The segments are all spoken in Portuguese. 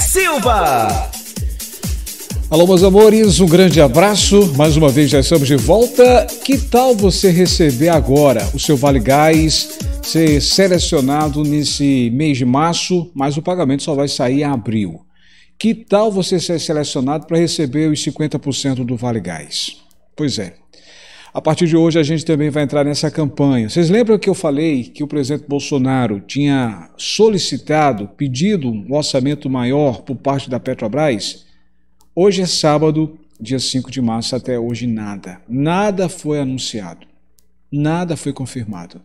Silva. Alô, meus amores, um grande abraço. Mais uma vez já estamos de volta. Que tal você receber agora o seu Vale Gás, ser selecionado nesse mês de março, mas o pagamento só vai sair em abril? Que tal você ser selecionado para receber os 50% do Vale Gás? Pois é, a partir de hoje a gente também vai entrar nessa campanha. Vocês lembram que eu falei que o presidente Bolsonaro tinha solicitado, pedido um orçamento maior por parte da Petrobras? Hoje é sábado, dia 5 de março, até hoje nada. Nada foi anunciado. Nada foi confirmado.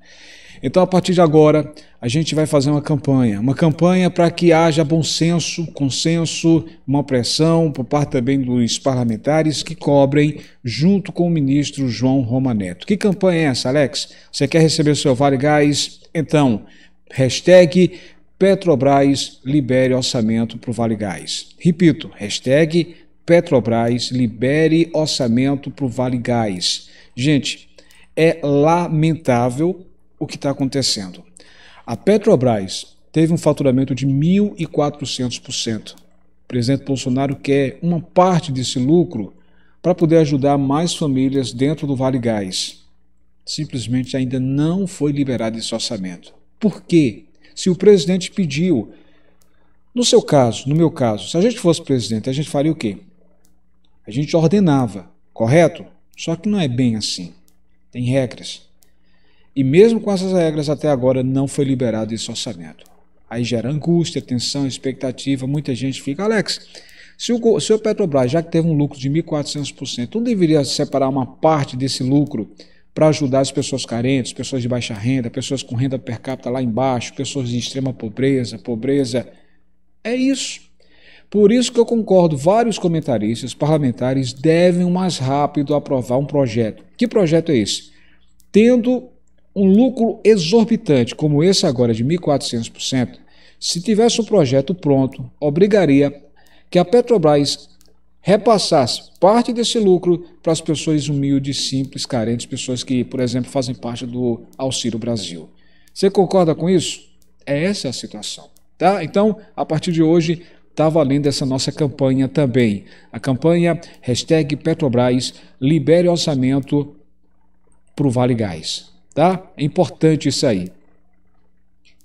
Então, a partir de agora, a gente vai fazer uma campanha. Uma campanha para que haja bom senso, consenso, uma pressão por parte também dos parlamentares que cobrem junto com o ministro João Neto. Que campanha é essa, Alex? Você quer receber seu Vale Gás? Então, hashtag Petrobras libere orçamento para o Vale Gás. Repito, hashtag Petrobras libere orçamento para o Vale Gás. Gente, é lamentável o que está acontecendo. A Petrobras teve um faturamento de 1.400%. O presidente Bolsonaro quer uma parte desse lucro para poder ajudar mais famílias dentro do Vale Gás. Simplesmente ainda não foi liberado esse orçamento. Por quê? Se o presidente pediu. No seu caso, no meu caso, se a gente fosse presidente, a gente faria o quê? A gente ordenava, correto? Só que não é bem assim. Tem regras. E mesmo com essas regras, até agora não foi liberado esse orçamento. Aí gera angústia, tensão, expectativa. Muita gente fica, Alex, se o, se o Petrobras, já que teve um lucro de 1.400%, não deveria separar uma parte desse lucro para ajudar as pessoas carentes, pessoas de baixa renda, pessoas com renda per capita lá embaixo, pessoas de extrema pobreza, pobreza. É isso. Por isso que eu concordo, vários comentaristas parlamentares devem o mais rápido aprovar um projeto. Que projeto é esse? Tendo um lucro exorbitante como esse agora de 1400%, se tivesse o um projeto pronto, obrigaria que a Petrobras repassasse parte desse lucro para as pessoas humildes, simples, carentes, pessoas que, por exemplo, fazem parte do Auxílio Brasil. Você concorda com isso? É essa a situação, tá? Então, a partir de hoje, está valendo essa nossa campanha também. A campanha hashtag Petrobras libere orçamento para o Vale Gás. Tá? É importante isso aí.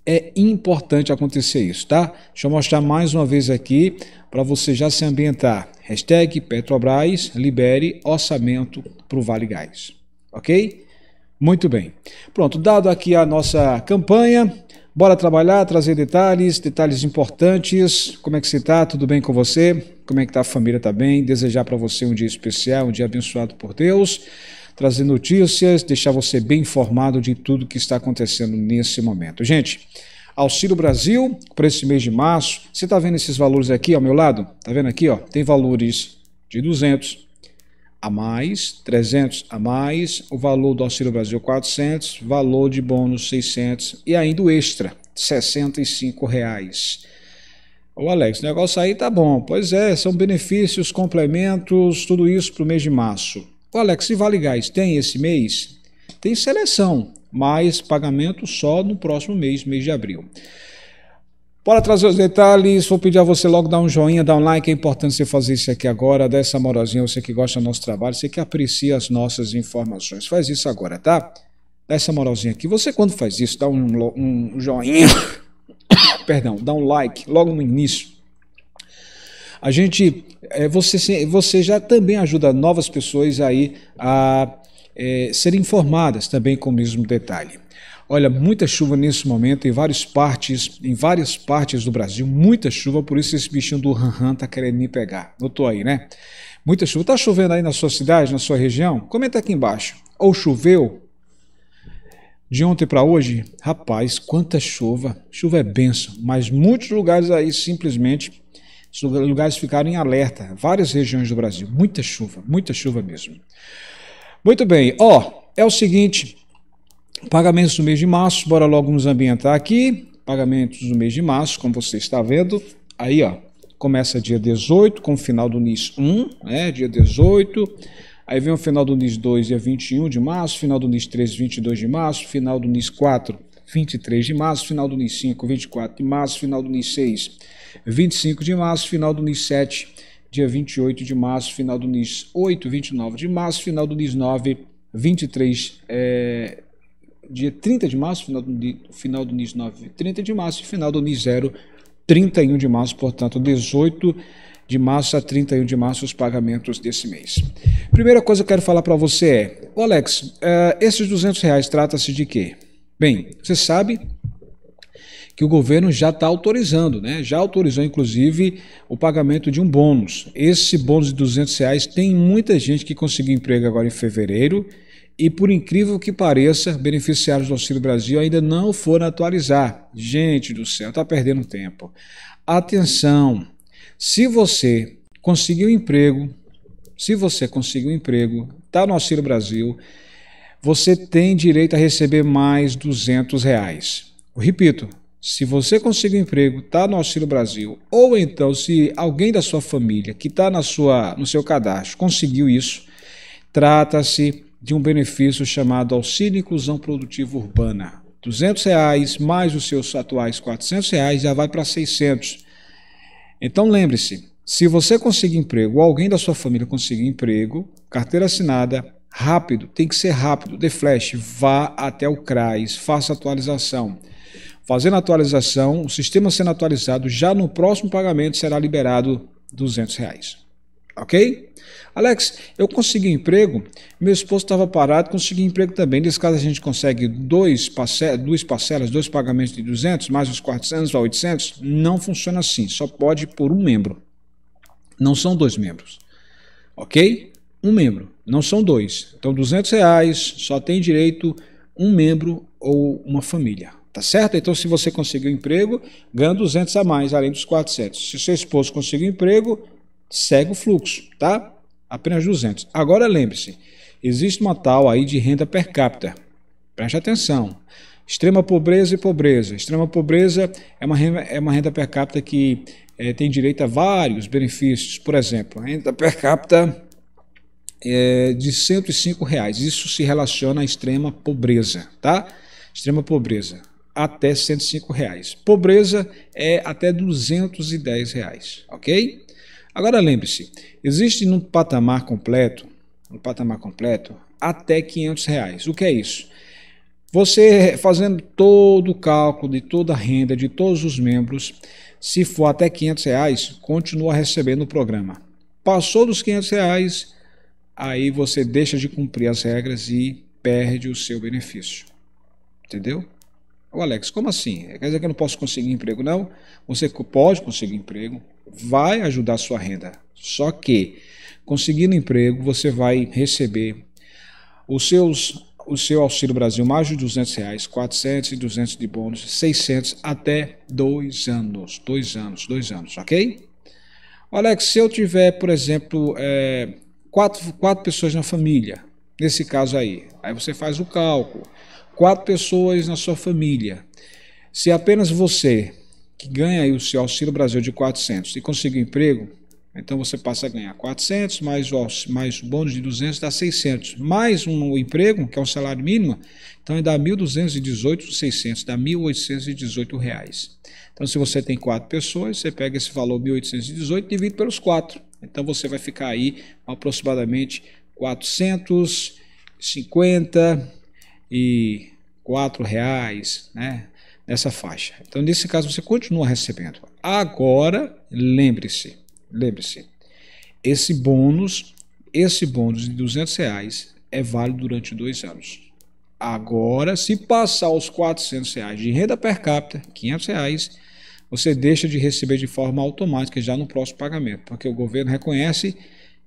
É importante acontecer isso, tá? Deixa eu mostrar mais uma vez aqui para você já se ambientar. Hashtag Petrobras libere orçamento para o Vale Gás. Ok? Muito bem. Pronto, dado aqui a nossa campanha, Bora trabalhar, trazer detalhes, detalhes importantes. Como é que você está? Tudo bem com você? Como é que está a família? Está bem? Desejar para você um dia especial, um dia abençoado por Deus. Trazer notícias, deixar você bem informado de tudo que está acontecendo nesse momento. Gente, Auxílio Brasil, para esse mês de março, você está vendo esses valores aqui ao meu lado? Está vendo aqui? Ó, tem valores de 200, a mais, 300 a mais, o valor do Auxílio Brasil 400, valor de bônus 600 e ainda o extra, 65 reais. Ô Alex, o negócio aí tá bom. Pois é, são benefícios, complementos, tudo isso para o mês de março. Ô Alex, e Vale Gás, tem esse mês? Tem seleção, mas pagamento só no próximo mês, mês de abril. Bora trazer os detalhes, vou pedir a você logo dar um joinha, dar um like. É importante você fazer isso aqui agora, dar essa moralzinha. Você que gosta do nosso trabalho, você que aprecia as nossas informações. Faz isso agora, tá? Dá essa moralzinha aqui. Você, quando faz isso, dá um, um joinha. Perdão, dá um like logo no início. A gente. É, você, você já também ajuda novas pessoas aí a é, serem informadas também com o mesmo detalhe. Olha, muita chuva nesse momento em várias partes, em várias partes do Brasil, muita chuva, por isso esse bichinho do Ranran tá querendo me pegar. Notou aí, né? Muita chuva. Tá chovendo aí na sua cidade, na sua região? Comenta aqui embaixo. Ou choveu? De ontem para hoje, rapaz, quanta chuva. Chuva é benção, mas muitos lugares aí simplesmente lugares ficaram em alerta, várias regiões do Brasil, muita chuva, muita chuva mesmo. Muito bem, ó, oh, é o seguinte, Pagamentos do mês de março, bora logo nos ambientar aqui. Pagamentos do mês de março, como você está vendo, aí ó, começa dia 18 com o final do NIS 1, né? Dia 18. Aí vem o final do NIS 2, dia 21 de março, final do NIS 3, 22 de março, final do NIS 4, 23 de março, final do NIS 5, 24 de março, final do NIS 6, 25 de março, final do NIS 7, dia 28 de março, final do NIS 8, 29 de março, final do NIS 9, 23 é, dia 30 de março, final do, final do NIS 9, 30 de março e final do NIS 0, 31 de março, portanto, 18 de março a 31 de março, os pagamentos desse mês. Primeira coisa que eu quero falar para você é, Alex, uh, esses 200 reais trata-se de quê? Bem, você sabe que o governo já está autorizando, né? já autorizou inclusive o pagamento de um bônus. Esse bônus de 200 reais tem muita gente que conseguiu emprego agora em fevereiro, e por incrível que pareça, beneficiários do Auxílio Brasil ainda não foram atualizar. Gente do céu, está perdendo tempo. Atenção! Se você conseguiu emprego, se você conseguiu emprego, está no Auxílio Brasil, você tem direito a receber mais 200 reais. Eu repito, se você conseguiu emprego, está no Auxílio Brasil, ou então se alguém da sua família que está no seu cadastro conseguiu isso, trata-se de um benefício chamado Auxílio Inclusão Produtiva Urbana. R$ 200 reais mais os seus atuais R$ 400 reais já vai para 600. Então lembre-se, se você conseguir emprego ou alguém da sua família conseguir emprego, carteira assinada, rápido, tem que ser rápido, de flash, vá até o CRAS, faça atualização. Fazendo atualização, o sistema sendo atualizado, já no próximo pagamento será liberado R$ 200 reais. Ok? Alex, eu consegui emprego, meu esposo estava parado, consegui emprego também. Nesse caso, a gente consegue dois parcelas, duas parcelas, dois pagamentos de 200, mais os 400, vai 800. Não funciona assim, só pode por um membro. Não são dois membros. Ok? Um membro, não são dois. Então, 200 reais só tem direito um membro ou uma família. Tá certo? Então, se você conseguiu emprego, ganha 200 a mais, além dos 400. Se seu esposo conseguiu emprego, segue o fluxo, tá? Apenas 200. Agora lembre-se, existe uma tal aí de renda per capita. Preste atenção. Extrema pobreza e pobreza. Extrema pobreza é uma renda, é uma renda per capita que é, tem direito a vários benefícios. Por exemplo, a renda per capita é de 105 reais. Isso se relaciona à extrema pobreza, tá? Extrema pobreza até 105 reais. Pobreza é até 210 reais, ok? Agora lembre-se, existe num patamar completo, no patamar completo, até 500 reais. O que é isso? Você fazendo todo o cálculo de toda a renda de todos os membros, se for até 500 reais, continua recebendo o programa. Passou dos 500 reais, aí você deixa de cumprir as regras e perde o seu benefício. Entendeu? O Alex, como assim? Quer dizer que eu não posso conseguir emprego? Não, você pode conseguir emprego, vai ajudar a sua renda. Só que conseguindo emprego, você vai receber os seus o seu Auxílio Brasil mais de 200 reais, 400 e 200 de bônus, 600 até dois anos, dois anos, dois anos, ok? Alex, se eu tiver, por exemplo, é, quatro, quatro pessoas na família, nesse caso aí, aí você faz o cálculo, quatro pessoas na sua família, se apenas você que ganha aí o seu Auxílio Brasil de 400 e consiga um emprego, então você passa a ganhar 400 mais o, mais o bônus de 200 dá 600, mais um emprego, que é o salário mínimo, então dá 1.218, 600, dá 1.818 reais. Então se você tem quatro pessoas, você pega esse valor 1.818 e divide pelos quatro. Então você vai ficar aí aproximadamente 450 e 4 reais, né? nessa faixa. Então, nesse caso, você continua recebendo. Agora, lembre-se, lembre-se, esse bônus, esse bônus de 200 reais é válido durante dois anos. Agora, se passar os 400 reais de renda per capita, 500 reais, você deixa de receber de forma automática já no próximo pagamento, porque o governo reconhece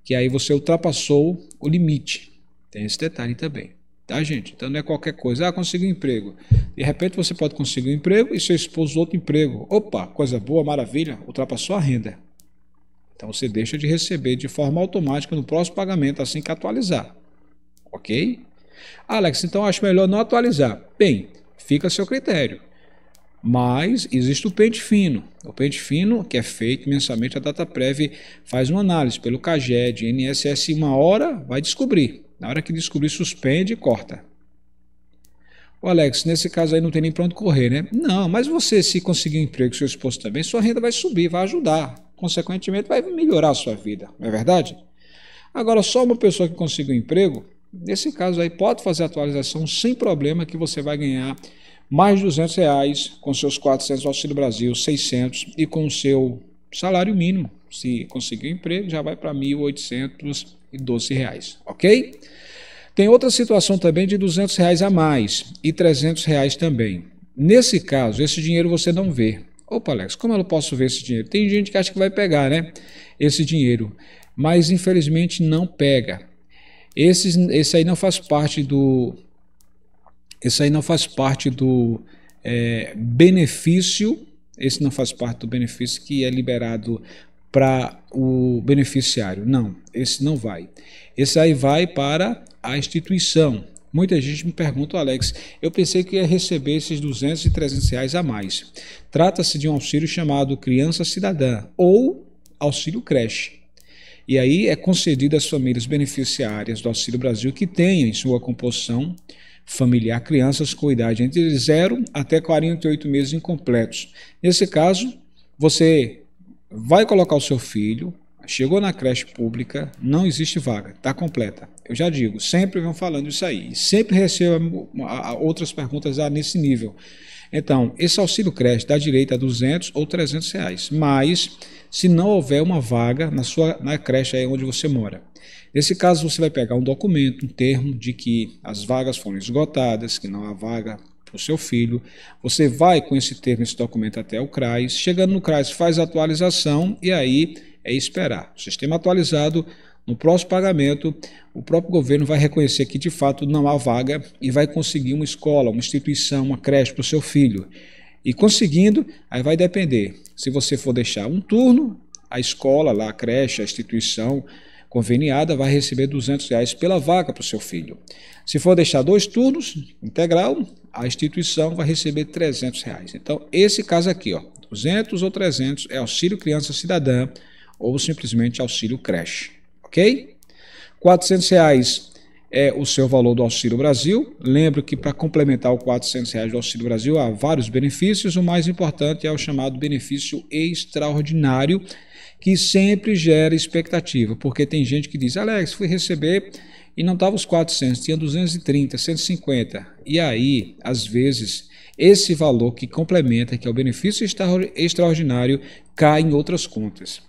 que aí você ultrapassou o limite. Tem esse detalhe também. Tá, gente? Então não é qualquer coisa. Ah, consegui um emprego. De repente você pode conseguir um emprego e seu esposo outro emprego. Opa, coisa boa, maravilha, ultrapassou a renda. Então você deixa de receber de forma automática no próximo pagamento, assim que atualizar. Ok? Alex, então acho melhor não atualizar. Bem, fica a seu critério. Mas existe o pente fino. O pente fino, que é feito mensalmente, a data prévia faz uma análise pelo CAGED, INSS, uma hora vai descobrir. Na hora que descobrir, suspende e corta. O Alex, nesse caso aí não tem nem pronto onde correr, né? Não, mas você, se conseguir um emprego, seu esposo também, sua renda vai subir, vai ajudar. Consequentemente, vai melhorar a sua vida, não é verdade? Agora, só uma pessoa que conseguiu um emprego, nesse caso aí, pode fazer atualização sem problema, que você vai ganhar mais 200 reais com seus 400 Auxílio Brasil, 600 e com o seu salário mínimo. Se conseguir um emprego, já vai para R$ 1.812, ok? Tem outra situação também de R$ 200 reais a mais e R$ 300 reais também. Nesse caso, esse dinheiro você não vê. Opa, Alex, como eu posso ver esse dinheiro? Tem gente que acha que vai pegar, né? Esse dinheiro. Mas, infelizmente, não pega. Esse, esse aí não faz parte do... Esse aí não faz parte do é, benefício esse não faz parte do benefício que é liberado para o beneficiário. Não, esse não vai. Esse aí vai para a instituição. Muita gente me pergunta, Alex, eu pensei que ia receber esses 200 e 300 reais a mais. Trata-se de um auxílio chamado Criança Cidadã ou Auxílio Creche. E aí é concedido às famílias beneficiárias do Auxílio Brasil que tenham em sua composição familiar crianças com idade entre 0 até 48 meses incompletos. Nesse caso, você vai colocar o seu filho, chegou na creche pública, não existe vaga, está completa. Eu já digo, sempre vão falando isso aí. Sempre recebo outras perguntas ah, nesse nível. Então, esse auxílio creche dá direito a 200 ou 300 reais, mas se não houver uma vaga na sua na creche aí onde você mora. Nesse caso, você vai pegar um documento, um termo de que as vagas foram esgotadas, que não há vaga para o seu filho. Você vai com esse termo, esse documento até o CRAS. Chegando no CRAS, faz a atualização e aí é esperar. O sistema atualizado, no próximo pagamento, o próprio governo vai reconhecer que de fato não há vaga e vai conseguir uma escola, uma instituição, uma creche para o seu filho. E conseguindo, aí vai depender. Se você for deixar um turno, a escola, lá, a creche, a instituição conveniada vai receber 200 reais pela vaga para o seu filho. Se for deixar dois turnos integral, a instituição vai receber 300 reais. Então, esse caso aqui, ó, 200 ou 300 é auxílio criança cidadã ou simplesmente auxílio creche ok? R$ reais é o seu valor do Auxílio Brasil. Lembro que para complementar o R$ reais do Auxílio Brasil há vários benefícios. O mais importante é o chamado benefício extraordinário, que sempre gera expectativa, porque tem gente que diz: Alex, fui receber e não estava os 400, tinha 230, 150. E aí, às vezes, esse valor que complementa, que é o benefício extraordinário, cai em outras contas,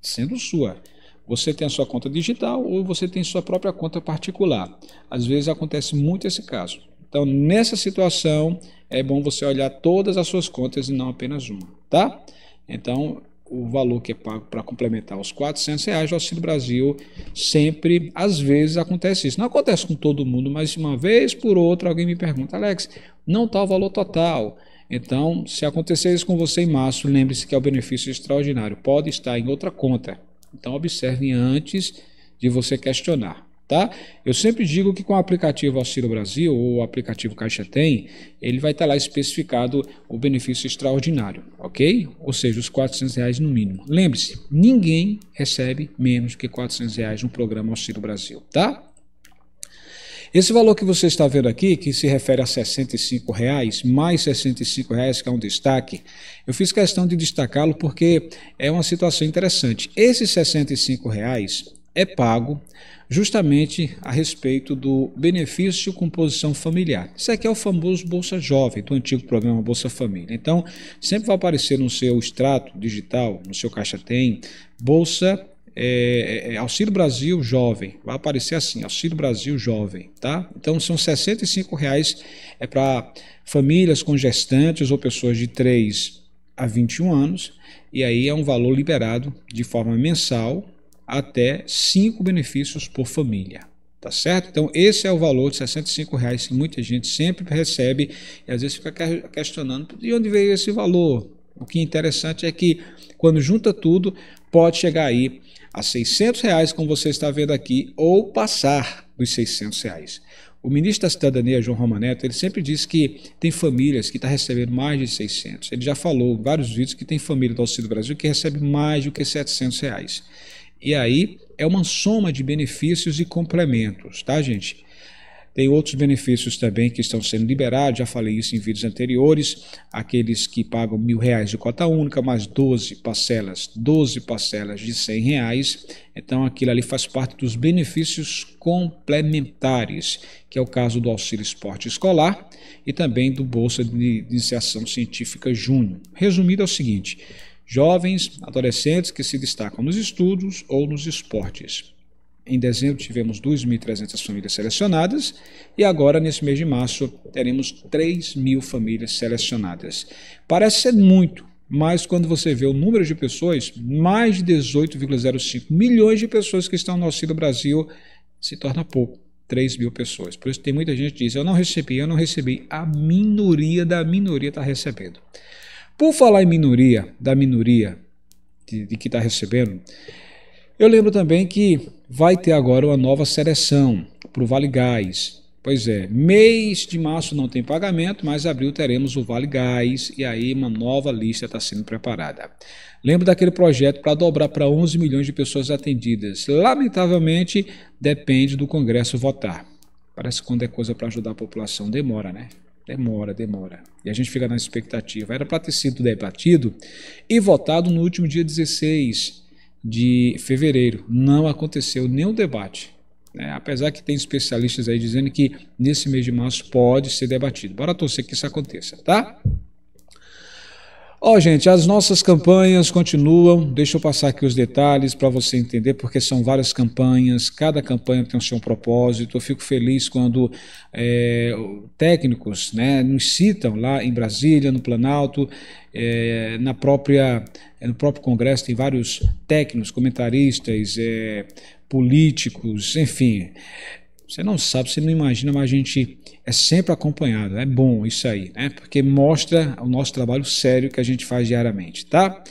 sendo sua. Você tem a sua conta digital ou você tem sua própria conta particular. Às vezes acontece muito esse caso. Então, nessa situação, é bom você olhar todas as suas contas e não apenas uma, tá? Então, o valor que é pago para complementar os 400 reais do Auxílio Brasil, sempre, às vezes, acontece isso. Não acontece com todo mundo, mas uma vez por outra alguém me pergunta, Alex, não está o valor total. Então, se acontecer isso com você em março, lembre-se que é o benefício extraordinário, pode estar em outra conta. Então observem antes de você questionar. Tá? Eu sempre digo que com o aplicativo Auxílio Brasil ou o aplicativo Caixa Tem, ele vai estar lá especificado o benefício extraordinário, ok? Ou seja, os 400 reais no mínimo. Lembre-se, ninguém recebe menos que 400 reais no programa Auxílio Brasil, tá? Esse valor que você está vendo aqui, que se refere a R$ 65, reais, mais R$ 65, reais, que é um destaque, eu fiz questão de destacá-lo porque é uma situação interessante. Esse R$ 65 reais é pago justamente a respeito do benefício com posição familiar. Isso aqui é o famoso Bolsa Jovem, do antigo programa Bolsa Família. Então, sempre vai aparecer no seu extrato digital, no seu caixa tem, Bolsa é, é, é, Auxílio Brasil Jovem, vai aparecer assim, Auxílio Brasil Jovem, tá? Então são 65 reais é para famílias com gestantes ou pessoas de 3 a 21 anos, e aí é um valor liberado de forma mensal até 5 benefícios por família. Tá certo? Então, esse é o valor de 65 reais que muita gente sempre recebe e às vezes fica questionando de onde veio esse valor. O que é interessante é que quando junta tudo, pode chegar aí a 600 reais, como você está vendo aqui, ou passar dos 600 reais. O ministro da Cidadania, João Romaneto, ele sempre diz que tem famílias que estão tá recebendo mais de 600. Ele já falou em vários vídeos que tem família do Auxílio Brasil que recebe mais do que 700 reais. E aí é uma soma de benefícios e complementos, tá, gente? Tem outros benefícios também que estão sendo liberados, já falei isso em vídeos anteriores, aqueles que pagam mil reais de cota única, mais 12 parcelas, 12 parcelas de 100 reais, então aquilo ali faz parte dos benefícios complementares, que é o caso do auxílio esporte escolar e também do Bolsa de Iniciação Científica Júnior. Resumido é o seguinte, jovens, adolescentes que se destacam nos estudos ou nos esportes em dezembro tivemos 2.300 famílias selecionadas e agora, nesse mês de março, teremos 3.000 famílias selecionadas. Parece ser muito, mas quando você vê o número de pessoas, mais de 18,05 milhões de pessoas que estão no Auxílio Brasil, se torna pouco. 3 mil pessoas. Por isso tem muita gente que diz, eu não recebi, eu não recebi. A minoria da minoria está recebendo. Por falar em minoria, da minoria de, de que está recebendo, eu lembro também que vai ter agora uma nova seleção para o Vale Gás. Pois é, mês de março não tem pagamento, mas abril teremos o Vale Gás e aí uma nova lista está sendo preparada. Lembro daquele projeto para dobrar para 11 milhões de pessoas atendidas. Lamentavelmente, depende do Congresso votar. Parece que quando é coisa para ajudar a população demora, né? Demora, demora. E a gente fica na expectativa. Era para ter sido debatido e votado no último dia 16 de fevereiro. Não aconteceu nenhum debate. Né? Apesar que tem especialistas aí dizendo que nesse mês de março pode ser debatido. Bora torcer que isso aconteça, tá? Ó, oh, gente, as nossas campanhas continuam. Deixa eu passar aqui os detalhes para você entender, porque são várias campanhas, cada campanha tem o seu propósito. Eu fico feliz quando é, técnicos né, nos citam lá em Brasília, no Planalto, é, na própria, no próprio Congresso, tem vários técnicos, comentaristas, é, políticos, enfim. Você não sabe, você não imagina, mas a gente é sempre acompanhado. É bom isso aí, né? Porque mostra o nosso trabalho sério que a gente faz diariamente, tá?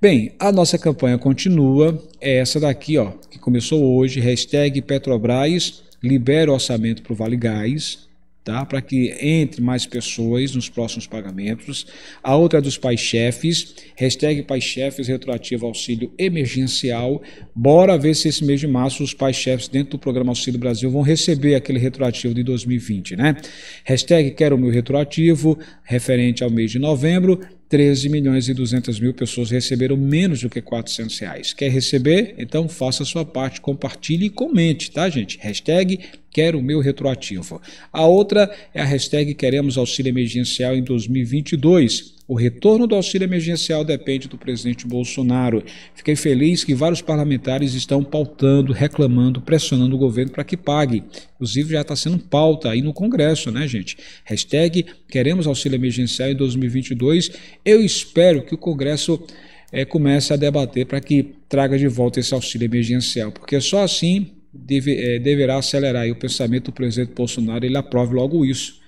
Bem, a nossa campanha continua. É essa daqui, ó, que começou hoje. Hashtag Petrobras libera orçamento para o Vale Gás tá? para que entre mais pessoas nos próximos pagamentos. A outra é dos pais chefes, hashtag pais chefes retroativo auxílio emergencial. Bora ver se esse mês de março os pais chefes dentro do programa Auxílio Brasil vão receber aquele retroativo de 2020, né? Hashtag quero o meu retroativo, referente ao mês de novembro. 13 milhões e 200 mil pessoas receberam menos do que 400 reais. Quer receber? Então faça a sua parte, compartilhe e comente, tá gente? Hashtag quero meu retroativo. A outra é a hashtag queremos auxílio emergencial em 2022. O retorno do auxílio emergencial depende do presidente Bolsonaro. Fiquei feliz que vários parlamentares estão pautando, reclamando, pressionando o governo para que pague. Inclusive já está sendo pauta aí no Congresso, né, gente? Hashtag queremos auxílio emergencial em 2022. Eu espero que o Congresso é, comece a debater para que traga de volta esse auxílio emergencial, porque só assim deve, é, deverá acelerar o pensamento do presidente Bolsonaro e ele aprove logo isso.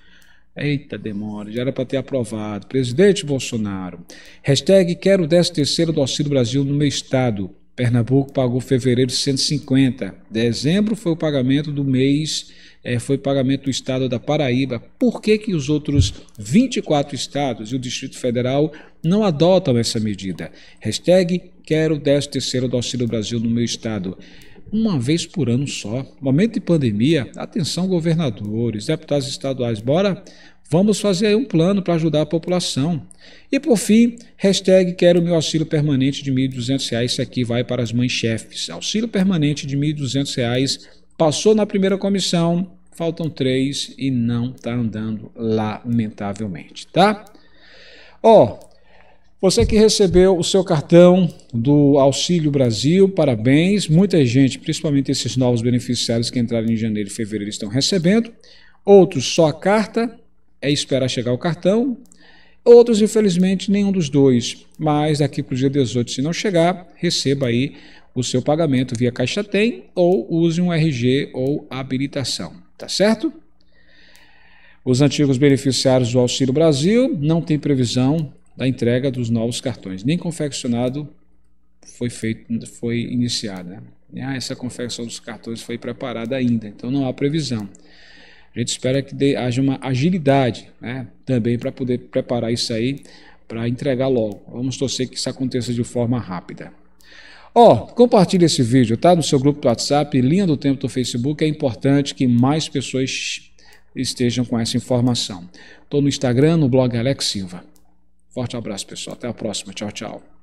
Eita demora, já era para ter aprovado. Presidente Bolsonaro, hashtag quero 13 terceiro do Auxílio Brasil no meu estado. Pernambuco pagou fevereiro 150. Dezembro foi o pagamento do mês, é, foi pagamento do estado da Paraíba. Por que, que os outros 24 estados e o Distrito Federal não adotam essa medida? Hashtag quero 13 terceiro do Auxílio Brasil no meu estado uma vez por ano só. Momento de pandemia, atenção governadores, deputados estaduais, bora, vamos fazer um plano para ajudar a população. E por fim, hashtag quero meu auxílio permanente de R$ 1.200, isso aqui vai para as mães chefes. Auxílio permanente de R$ 1.200, passou na primeira comissão, faltam três e não está andando, lamentavelmente, tá? Ó, oh, você que recebeu o seu cartão do Auxílio Brasil, parabéns. Muita gente, principalmente esses novos beneficiários que entraram em janeiro e fevereiro, estão recebendo. Outros só a carta, é esperar chegar o cartão. Outros, infelizmente, nenhum dos dois. Mas daqui para o dia 18, se não chegar, receba aí o seu pagamento via Caixa Tem ou use um RG ou habilitação, tá certo? Os antigos beneficiários do Auxílio Brasil não têm previsão da entrega dos novos cartões. Nem confeccionado foi feito, foi iniciada. Ah, essa confecção dos cartões foi preparada ainda, então não há previsão. A gente espera que haja uma agilidade né, também para poder preparar isso aí para entregar logo. Vamos torcer que isso aconteça de forma rápida. Ó, oh, compartilhe esse vídeo, tá? No seu grupo do WhatsApp, linha do tempo do Facebook. É importante que mais pessoas estejam com essa informação. Estou no Instagram, no blog Alex Silva. Forte abraço, pessoal. Até a próxima. Tchau, tchau.